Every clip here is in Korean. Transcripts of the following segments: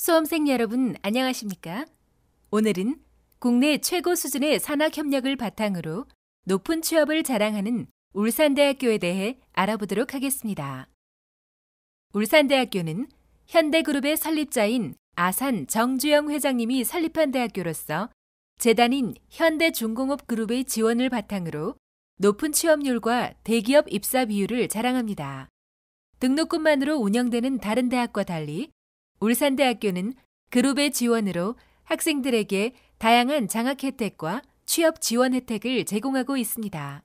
수험생 여러분, 안녕하십니까? 오늘은 국내 최고 수준의 산학 협력을 바탕으로 높은 취업을 자랑하는 울산대학교에 대해 알아보도록 하겠습니다. 울산대학교는 현대그룹의 설립자인 아산 정주영 회장님이 설립한 대학교로서 재단인 현대중공업그룹의 지원을 바탕으로 높은 취업률과 대기업 입사 비율을 자랑합니다. 등록금만으로 운영되는 다른 대학과 달리 울산대학교는 그룹의 지원으로 학생들에게 다양한 장학 혜택과 취업 지원 혜택을 제공하고 있습니다.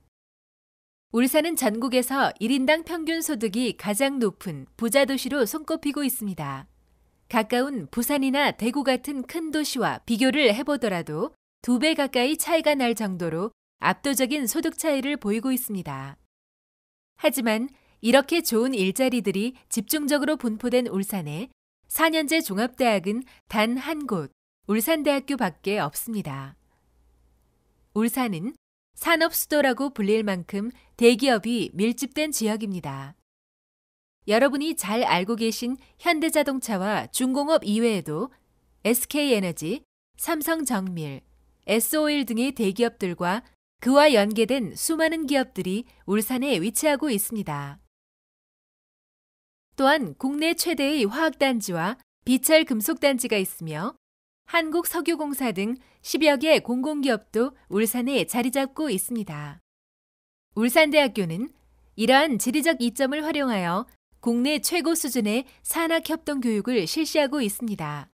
울산은 전국에서 1인당 평균 소득이 가장 높은 부자 도시로 손꼽히고 있습니다. 가까운 부산이나 대구 같은 큰 도시와 비교를 해보더라도 두 배 가까이 차이가 날 정도로 압도적인 소득 차이를 보이고 있습니다. 하지만 이렇게 좋은 일자리들이 집중적으로 분포된 울산에 4년제 종합대학은 단 한 곳, 울산대학교 밖에 없습니다. 울산은 산업 수도라고 불릴 만큼 대기업이 밀집된 지역입니다. 여러분이 잘 알고 계신 현대자동차와 중공업 이외에도 SK에너지, 삼성정밀, SO일 등의 대기업들과 그와 연계된 수많은 기업들이 울산에 위치하고 있습니다. 또한 국내 최대의 화학단지와 비철 금속단지가 있으며 한국석유공사 등 10여 개 공공기업도 울산에 자리 잡고 있습니다. 울산대학교는 이러한 지리적 이점을 활용하여 국내 최고 수준의 산학협동 교육을 실시하고 있습니다.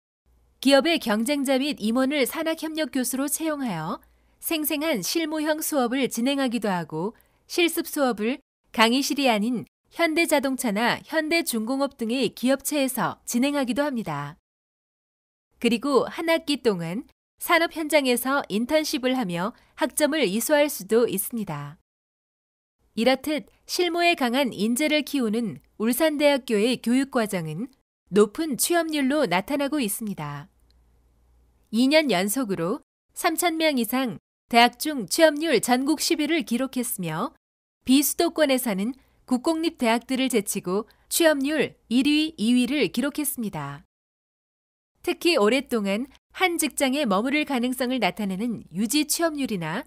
기업의 경쟁자 및 임원을 산학협력 교수로 채용하여 생생한 실무형 수업을 진행하기도 하고 실습 수업을 강의실이 아닌 현대자동차나 현대중공업 등의 기업체에서 진행하기도 합니다. 그리고 한 학기 동안 산업 현장에서 인턴십을 하며 학점을 이수할 수도 있습니다. 이렇듯 실무에 강한 인재를 키우는 울산대학교의 교육과정은 높은 취업률로 나타나고 있습니다. 2년 연속으로 3,000명 이상 대학 중 취업률 전국 10위를 기록했으며 비수도권에서는 국공립 대학들을 제치고 취업률 1위, 2위를 기록했습니다. 특히 오랫동안 한 직장에 머무를 가능성을 나타내는 유지 취업률이나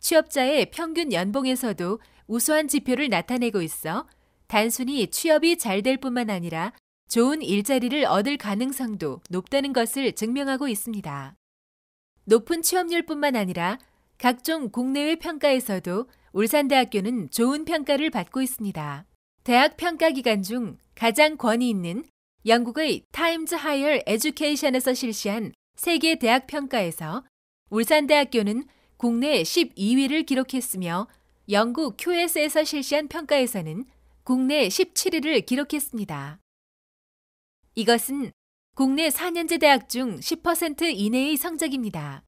취업자의 평균 연봉에서도 우수한 지표를 나타내고 있어 단순히 취업이 잘 될 뿐만 아니라 좋은 일자리를 얻을 가능성도 높다는 것을 증명하고 있습니다. 높은 취업률뿐만 아니라 각종 국내외 평가에서도 울산대학교는 좋은 평가를 받고 있습니다. 대학 평가 기관 중 가장 권위 있는 영국의 타임즈 하이얼 에듀케이션에서 실시한 세계 대학 평가에서 울산대학교는 국내 12위를 기록했으며 영국 QS에서 실시한 평가에서는 국내 17위를 기록했습니다. 이것은 국내 4년제 대학 중 10% 이내의 성적입니다.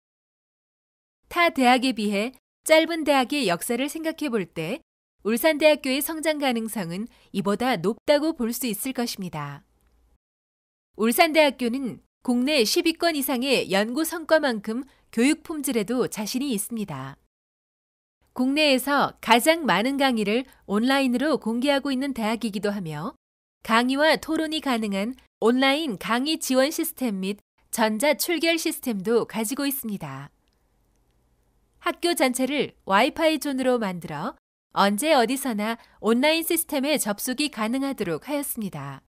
타 대학에 비해 짧은 대학의 역사를 생각해 볼 때 울산대학교의 성장 가능성은 이보다 높다고 볼 수 있을 것입니다. 울산대학교는 국내 10위권 이상의 연구 성과만큼 교육 품질에도 자신이 있습니다. 국내에서 가장 많은 강의를 온라인으로 공개하고 있는 대학이기도 하며 강의와 토론이 가능한 온라인 강의 지원 시스템 및 전자 출결 시스템도 가지고 있습니다. 학교 전체를 와이파이 존으로 만들어 언제 어디서나 온라인 시스템에 접속이 가능하도록 하였습니다.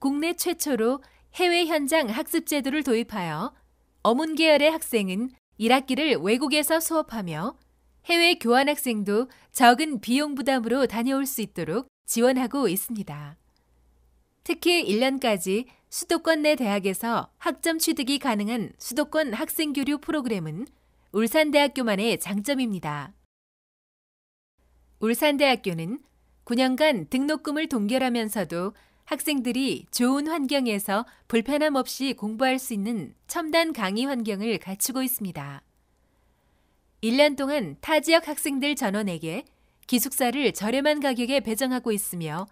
국내 최초로 해외 현장 학습 제도를 도입하여 어문 계열의 학생은 1학기를 외국에서 수업하며 해외 교환 학생도 적은 비용 부담으로 다녀올 수 있도록 지원하고 있습니다. 특히 1년까지 수도권 내 대학에서 학점 취득이 가능한 수도권 학생 교류 프로그램은 울산대학교만의 장점입니다. 울산대학교는 9년간 등록금을 동결하면서도 학생들이 좋은 환경에서 불편함 없이 공부할 수 있는 첨단 강의 환경을 갖추고 있습니다. 1년 동안 타 지역 학생들 전원에게 기숙사를 저렴한 가격에 배정하고 있으며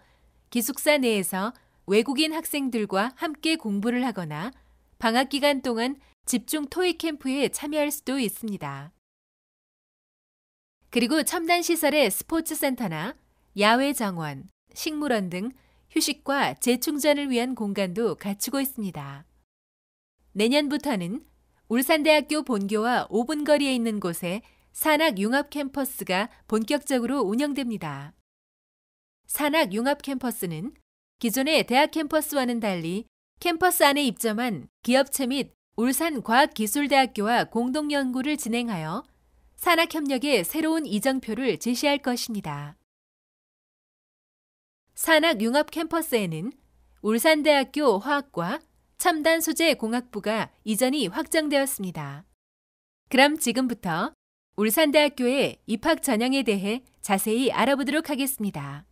기숙사 내에서 외국인 학생들과 함께 공부를 하거나 방학 기간 동안 집중 토익 캠프에 참여할 수도 있습니다. 그리고 첨단 시설의 스포츠 센터나 야외 정원, 식물원 등 휴식과 재충전을 위한 공간도 갖추고 있습니다. 내년부터는 울산대학교 본교와 5분 거리에 있는 곳에 산악융합 캠퍼스가 본격적으로 운영됩니다. 산악융합 캠퍼스는 기존의 대학 캠퍼스와는 달리 캠퍼스 안에 입점한 기업체 및 울산과학기술대학교와 공동연구를 진행하여 산학협력의 새로운 이정표를 제시할 것입니다. 산학융합 캠퍼스에는 울산대학교 화학과 첨단소재공학부가 이전이 확정되었습니다. 그럼 지금부터 울산대학교의 입학 전형에 대해 자세히 알아보도록 하겠습니다.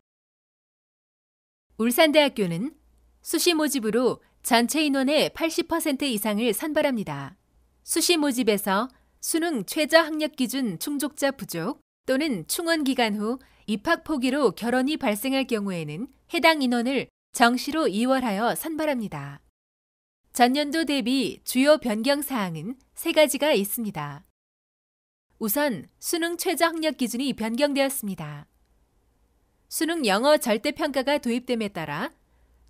울산대학교는 수시 모집으로 전체 인원의 80% 이상을 선발합니다. 수시 모집에서 수능 최저 학력 기준 충족자 부족 또는 충원 기간 후 입학 포기로 결혼이 발생할 경우에는 해당 인원을 정시로 이월하여 선발합니다. 전년도 대비 주요 변경 사항은 세 가지가 있습니다. 우선 수능 최저 학력 기준이 변경되었습니다. 수능 영어 절대평가가 도입됨에 따라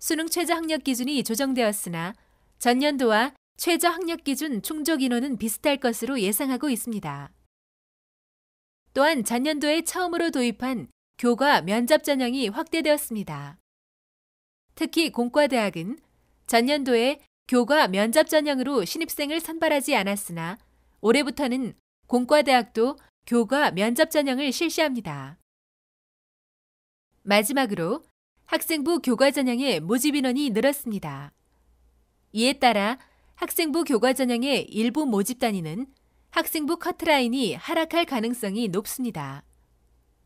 수능 최저 학력 기준이 조정되었으나 전년도와 최저 학력 기준 충족 인원은 비슷할 것으로 예상하고 있습니다. 또한 전년도에 처음으로 도입한 교과 면접 전형이 확대되었습니다. 특히 공과대학은 전년도에 교과 면접 전형으로 신입생을 선발하지 않았으나 올해부터는 공과대학도 교과 면접 전형을 실시합니다. 마지막으로 학생부 교과 전형의 모집 인원이 늘었습니다. 이에 따라 학생부 교과 전형의 일부 모집 단위는 학생부 커트라인이 하락할 가능성이 높습니다.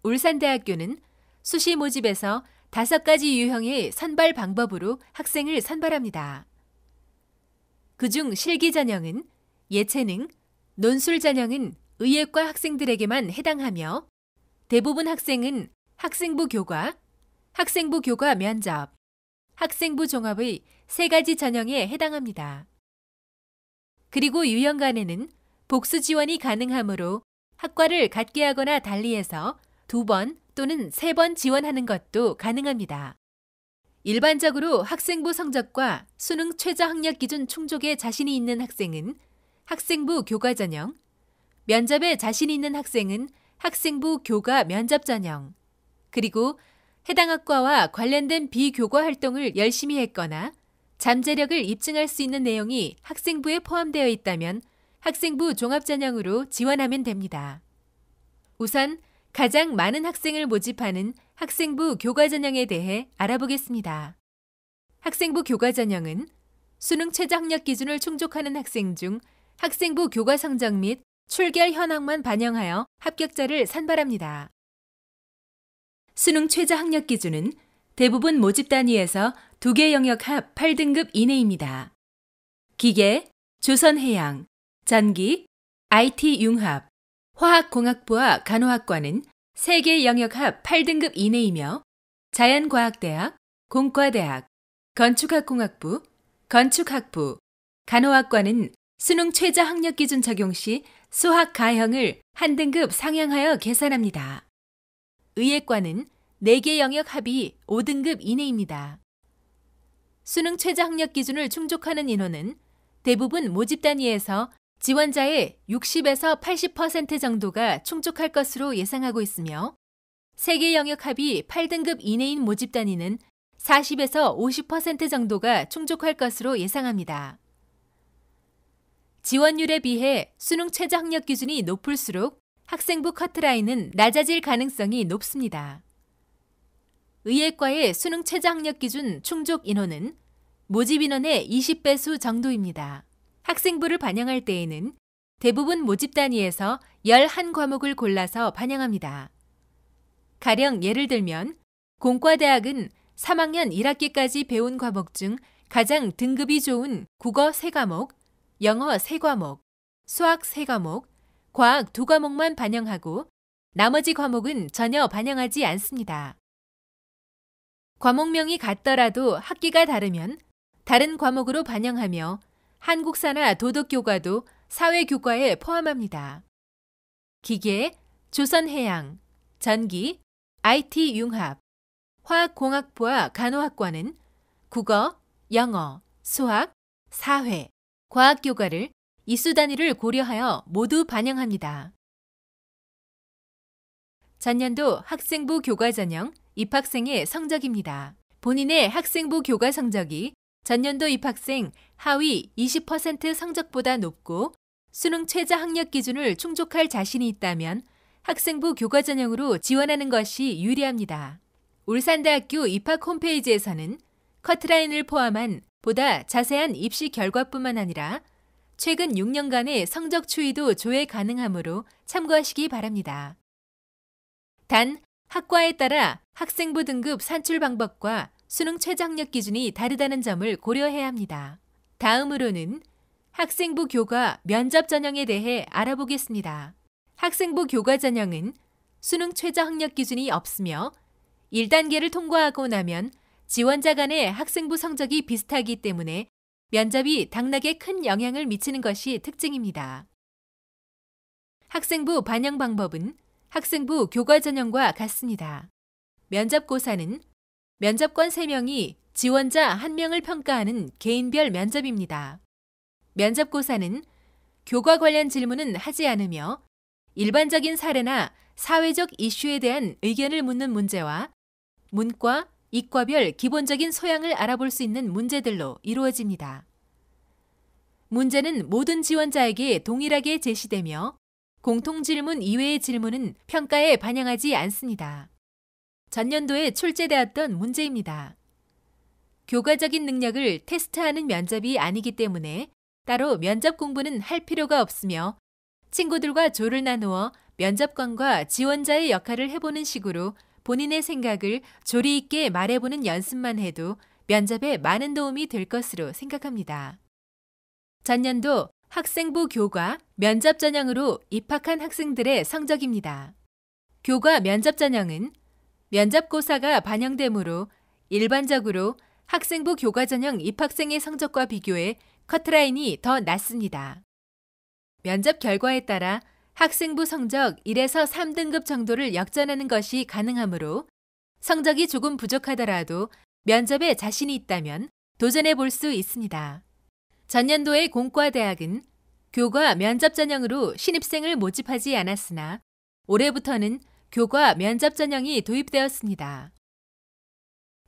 울산대학교는 수시 모집에서 다섯 가지 유형의 선발 방법으로 학생을 선발합니다. 그중 실기 전형은 예체능, 논술 전형은 의예과 학생들에게만 해당하며 대부분 학생은 학생부 교과, 학생부 교과 면접, 학생부 종합의 세 가지 전형에 해당합니다. 그리고 유형 간에는 복수 지원이 가능하므로 학과를 같게 하거나 달리해서 두 번 또는 세 번 지원하는 것도 가능합니다. 일반적으로 학생부 성적과 수능 최저 학력 기준 충족에 자신이 있는 학생은 학생부 교과 전형, 면접에 자신 있는 학생은 학생부 교과 면접 전형, 그리고 해당 학과와 관련된 비교과 활동을 열심히 했거나 잠재력을 입증할 수 있는 내용이 학생부에 포함되어 있다면 학생부 종합전형으로 지원하면 됩니다. 우선 가장 많은 학생을 모집하는 학생부 교과전형에 대해 알아보겠습니다. 학생부 교과전형은 수능 최저 학력 기준을 충족하는 학생 중 학생부 교과 성적 및 출결 현황만 반영하여 합격자를 선발합니다 수능 최저 학력 기준은 대부분 모집 단위에서 두 개 영역 합 8등급 이내입니다. 기계, 조선해양, 전기, IT 융합, 화학공학부와 간호학과는 3개 영역 합 8등급 이내이며 자연과학대학, 공과대학, 건축학공학부, 건축학부, 간호학과는 수능 최저 학력 기준 적용 시 수학 가형을 한 등급 상향하여 계산합니다. 의예과는 4개 영역 합이 5등급 이내입니다. 수능 최저 학력 기준을 충족하는 인원은 대부분 모집 단위에서 지원자의 60에서 80% 정도가 충족할 것으로 예상하고 있으며 세계 영역 합이 8등급 이내인 모집 단위는 40에서 50% 정도가 충족할 것으로 예상합니다. 지원율에 비해 수능 최저 학력 기준이 높을수록 학생부 커트라인은 낮아질 가능성이 높습니다. 의예과의 수능 최저 학력 기준 충족 인원은 모집 인원의 20배수 정도입니다. 학생부를 반영할 때에는 대부분 모집 단위에서 11과목을 골라서 반영합니다. 가령 예를 들면 공과대학은 3학년 1학기까지 배운 과목 중 가장 등급이 좋은 국어 3과목, 영어 3과목, 수학 3과목, 과학 두 과목만 반영하고 나머지 과목은 전혀 반영하지 않습니다. 과목명이 같더라도 학기가 다르면 다른 과목으로 반영하며 한국사나 도덕교과도 사회교과에 포함합니다. 기계, 조선해양, 전기, IT 융합, 화학공학부와 간호학과는 국어, 영어, 수학, 사회, 과학교과를 이수 단위를 고려하여 모두 반영합니다. 전년도 학생부 교과 전형 입학생의 성적입니다. 본인의 학생부 교과 성적이 전년도 입학생 하위 20% 성적보다 높고 수능 최저 학력 기준을 충족할 자신이 있다면 학생부 교과 전형으로 지원하는 것이 유리합니다. 울산대학교 입학 홈페이지에서는 커트라인을 포함한 보다 자세한 입시 결과뿐만 아니라 최근 6년간의 성적 추이도 조회 가능하므로 참고하시기 바랍니다. 단, 학과에 따라 학생부 등급 산출 방법과 수능 최저학력 기준이 다르다는 점을 고려해야 합니다. 다음으로는 학생부 교과 면접 전형에 대해 알아보겠습니다. 학생부 교과 전형은 수능 최저학력 기준이 없으며 1단계를 통과하고 나면 지원자 간의 학생부 성적이 비슷하기 때문에 면접이 당락에 큰 영향을 미치는 것이 특징입니다. 학생부 반영 방법은 학생부 교과 전형과 같습니다. 면접고사는 면접관 3명이 지원자 1명을 평가하는 개인별 면접입니다. 면접고사는 교과 관련 질문은 하지 않으며 일반적인 사례나 사회적 이슈에 대한 의견을 묻는 문제와 문과, 이과별 기본적인 소양을 알아볼 수 있는 문제들로 이루어집니다. 문제는 모든 지원자에게 동일하게 제시되며 공통 질문 이외의 질문은 평가에 반영하지 않습니다. 전년도에 출제되었던 문제입니다. 교과적인 능력을 테스트하는 면접이 아니기 때문에 따로 면접 공부는 할 필요가 없으며 친구들과 조를 나누어 면접관과 지원자의 역할을 해보는 식으로 본인의 생각을 조리 있게 말해보는 연습만 해도 면접에 많은 도움이 될 것으로 생각합니다. 전년도 학생부 교과 면접 전형으로 입학한 학생들의 성적입니다. 교과 면접 전형은 면접고사가 반영되므로 일반적으로 학생부 교과 전형 입학생의 성적과 비교해 커트라인이 더 낮습니다. 면접 결과에 따라 학생부 성적 1에서 3등급 정도를 역전하는 것이 가능하므로 성적이 조금 부족하더라도 면접에 자신이 있다면 도전해 볼 수 있습니다. 전년도의 공과대학은 교과 면접 전형으로 신입생을 모집하지 않았으나 올해부터는 교과 면접 전형이 도입되었습니다.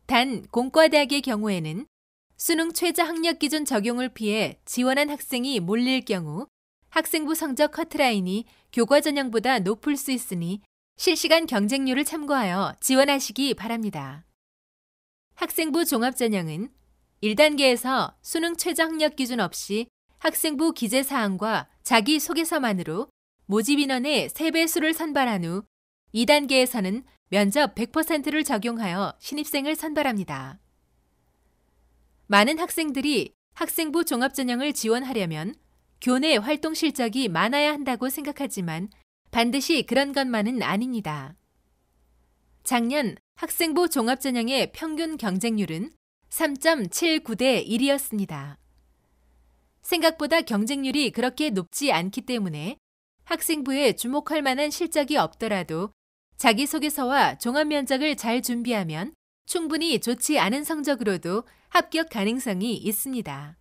단 공과대학의 경우에는 수능 최저 학력 기준 적용을 피해 지원한 학생이 몰릴 경우 학생부 성적 커트라인이 교과 전형보다 높을 수 있으니 실시간 경쟁률을 참고하여 지원하시기 바랍니다. 학생부 종합전형은 1단계에서 수능 최저학력 기준 없이 학생부 기재사항과 자기소개서만으로 모집인원의 3배수를 선발한 후 2단계에서는 면접 100%를 적용하여 신입생을 선발합니다. 많은 학생들이 학생부 종합전형을 지원하려면 교내 활동 실적이 많아야 한다고 생각하지만 반드시 그런 것만은 아닙니다. 작년 학생부 종합전형의 평균 경쟁률은 3.79대 1이었습니다. 생각보다 경쟁률이 그렇게 높지 않기 때문에 학생부에 주목할 만한 실적이 없더라도 자기소개서와 종합면적을잘 준비하면 충분히 좋지 않은 성적으로도 합격 가능성이 있습니다.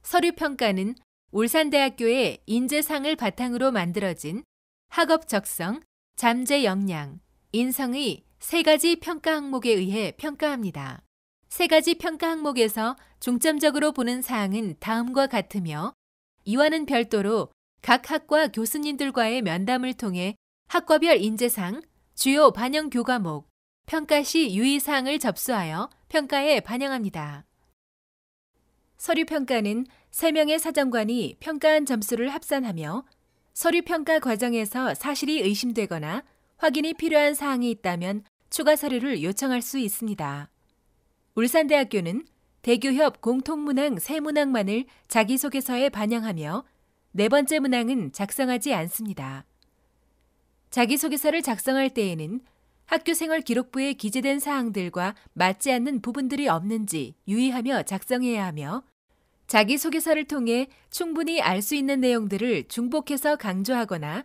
서류 평가는 울산대학교의 인재상을 바탕으로 만들어진 학업 적성, 잠재 역량, 인성의 세 가지 평가 항목에 의해 평가합니다. 세 가지 평가 항목에서 중점적으로 보는 사항은 다음과 같으며 이와는 별도로 각 학과 교수님들과의 면담을 통해 학과별 인재상, 주요 반영 교과목, 평가 시 유의사항을 접수하여 평가에 반영합니다. 서류 평가는 3명의 사정관이 평가한 점수를 합산하며 서류 평가 과정에서 사실이 의심되거나 확인이 필요한 사항이 있다면 추가 서류를 요청할 수 있습니다. 울산대학교는 대교협 공통문항 세문항만을 자기소개서에 반영하며 네 번째 문항은 작성하지 않습니다. 자기소개서를 작성할 때에는 학교생활 기록부에 기재된 사항들과 맞지 않는 부분들이 없는지 유의하며 작성해야 하며 자기소개서를 통해 충분히 알 수 있는 내용들을 중복해서 강조하거나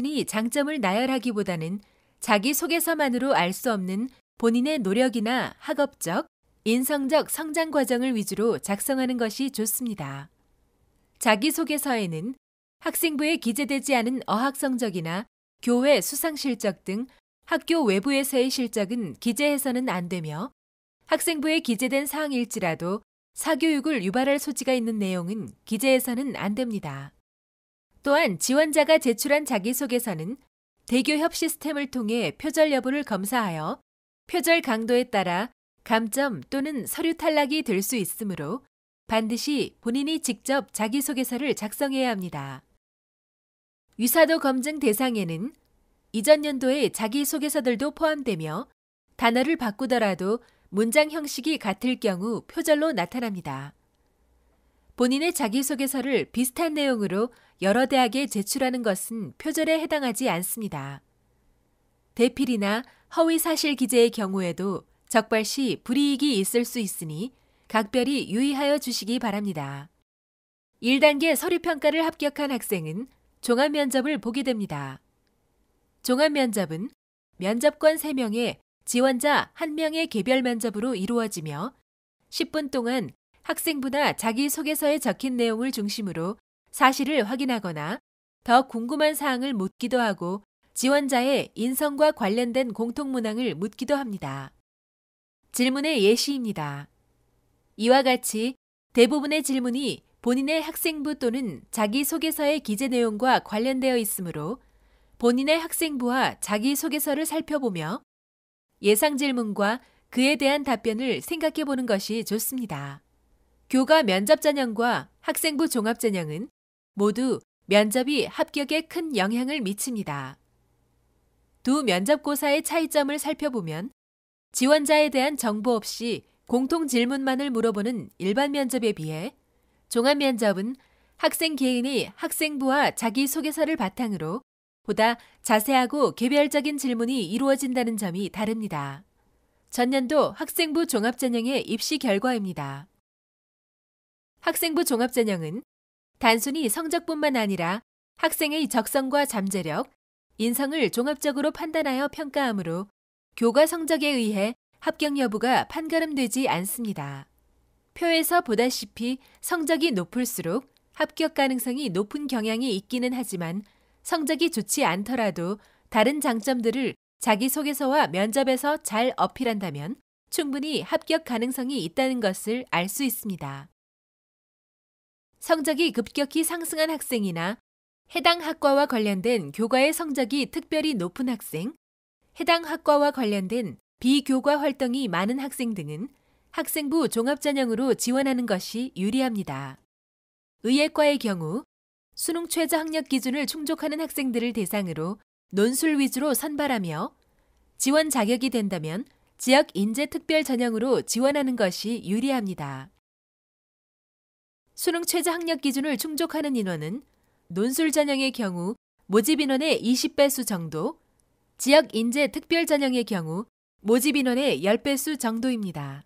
단순히 장점을 나열하기보다는 자기소개서만으로 알 수 없는 본인의 노력이나 학업적, 인성적 성장 과정을 위주로 작성하는 것이 좋습니다. 자기소개서에는 학생부에 기재되지 않은 어학 성적이나 교회 수상 실적 등 학교 외부에서의 실적은 기재해서는 안 되며 학생부에 기재된 사항일지라도 사교육을 유발할 소지가 있는 내용은 기재해서는 안 됩니다. 또한 지원자가 제출한 자기소개서는 대교협 시스템을 통해 표절 여부를 검사하여 표절 강도에 따라 감점 또는 서류 탈락이 될 수 있으므로 반드시 본인이 직접 자기소개서를 작성해야 합니다. 유사도 검증 대상에는 이전 연도의 자기소개서들도 포함되며 단어를 바꾸더라도 문장 형식이 같을 경우 표절로 나타납니다. 본인의 자기소개서를 비슷한 내용으로 여러 대학에 제출하는 것은 표절에 해당하지 않습니다. 대필이나 허위 사실 기재의 경우에도 적발 시 불이익이 있을 수 있으니 각별히 유의하여 주시기 바랍니다. 1단계 서류평가를 합격한 학생은 종합 면접을 보게 됩니다. 종합 면접은 면접관 3명의 지원자 1명의 개별 면접으로 이루어지며 10분 동안 학생부나 자기소개서에 적힌 내용을 중심으로 사실을 확인하거나 더 궁금한 사항을 묻기도 하고 지원자의 인성과 관련된 공통문항을 묻기도 합니다. 질문의 예시입니다. 이와 같이 대부분의 질문이 본인의 학생부 또는 자기소개서의 기재 내용과 관련되어 있으므로 본인의 학생부와 자기소개서를 살펴보며 예상 질문과 그에 대한 답변을 생각해 보는 것이 좋습니다. 교과 면접전형과 학생부 종합전형은 모두 면접이 합격에 큰 영향을 미칩니다. 두 면접고사의 차이점을 살펴보면 지원자에 대한 정보 없이 공통 질문만을 물어보는 일반 면접에 비해 종합 면접은 학생 개인이 학생부와 자기소개서를 바탕으로 보다 자세하고 개별적인 질문이 이루어진다는 점이 다릅니다. 전년도 학생부 종합전형의 입시 결과입니다. 학생부 종합전형은 단순히 성적뿐만 아니라 학생의 적성과 잠재력, 인성을 종합적으로 판단하여 평가하므로 교과 성적에 의해 합격 여부가 판가름되지 않습니다. 표에서 보다시피 성적이 높을수록 합격 가능성이 높은 경향이 있기는 하지만 성적이 좋지 않더라도 다른 장점들을 자기소개서와 면접에서 잘 어필한다면 충분히 합격 가능성이 있다는 것을 알 수 있습니다. 성적이 급격히 상승한 학생이나 해당 학과와 관련된 교과의 성적이 특별히 높은 학생, 해당 학과와 관련된 비교과 활동이 많은 학생 등은 학생부 종합전형으로 지원하는 것이 유리합니다. 의예과의 경우 수능 최저 학력 기준을 충족하는 학생들을 대상으로 논술 위주로 선발하며 지원 자격이 된다면 지역 인재 특별 전형으로 지원하는 것이 유리합니다. 수능 최저 학력 기준을 충족하는 인원은 논술 전형의 경우 모집 인원의 20배수 정도, 지역 인재 특별 전형의 경우 모집 인원의 10배수 정도입니다.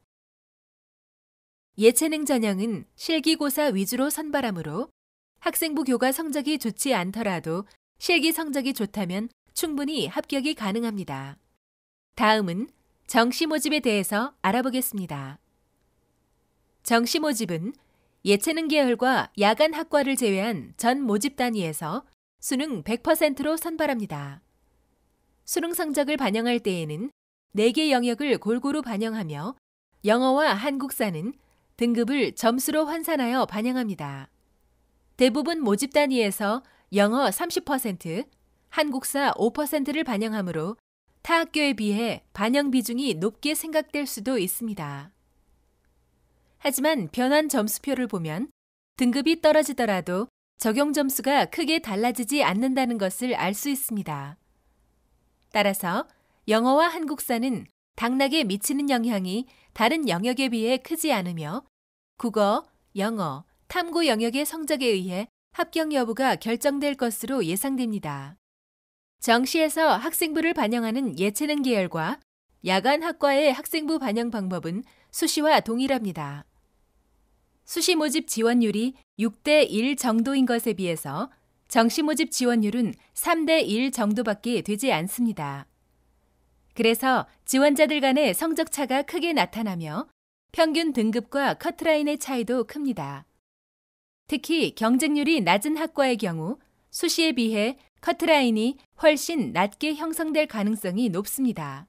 예체능 전형은 실기고사 위주로 선발하므로 학생부 교과 성적이 좋지 않더라도 실기 성적이 좋다면 충분히 합격이 가능합니다. 다음은 정시 모집에 대해서 알아보겠습니다. 정시 모집은 예체능 계열과 야간 학과를 제외한 전 모집 단위에서 수능 100%로 선발합니다. 수능 성적을 반영할 때에는 4개 영역을 골고루 반영하며 영어와 한국사는 등급을 점수로 환산하여 반영합니다. 대부분 모집 단위에서 영어 30%, 한국사 5%를 반영하므로 타 학교에 비해 반영 비중이 높게 생각될 수도 있습니다. 하지만 변환 점수표를 보면 등급이 떨어지더라도 적용 점수가 크게 달라지지 않는다는 것을 알 수 있습니다. 따라서 영어와 한국사는 당락에 미치는 영향이 다른 영역에 비해 크지 않으며 국어, 영어, 탐구 영역의 성적에 의해 합격 여부가 결정될 것으로 예상됩니다. 정시에서 학생부를 반영하는 예체능 계열과 야간 학과의 학생부 반영 방법은 수시와 동일합니다. 수시 모집 지원율이 6대 1 정도인 것에 비해서 정시 모집 지원율은 3대 1 정도밖에 되지 않습니다. 그래서 지원자들 간의 성적 차가 크게 나타나며 평균 등급과 커트라인의 차이도 큽니다. 특히 경쟁률이 낮은 학과의 경우 수시에 비해 커트라인이 훨씬 낮게 형성될 가능성이 높습니다.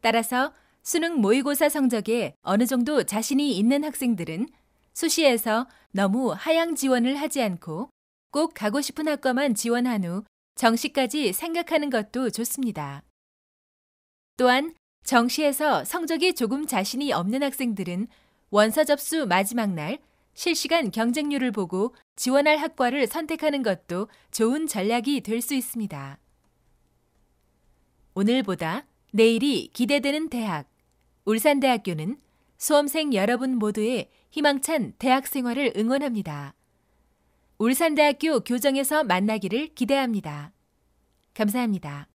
따라서 수능 모의고사 성적에 어느 정도 자신이 있는 학생들은 수시에서 너무 하향 지원을 하지 않고 꼭 가고 싶은 학과만 지원한 후 정시까지 생각하는 것도 좋습니다. 또한 정시에서 성적이 조금 자신이 없는 학생들은 원서 접수 마지막 날 실시간 경쟁률을 보고 지원할 학과를 선택하는 것도 좋은 전략이 될 수 있습니다. 오늘보다 내일이 기대되는 대학. 울산대학교는 수험생 여러분 모두의 희망찬 대학 생활을 응원합니다. 울산대학교 교정에서 만나기를 기대합니다. 감사합니다.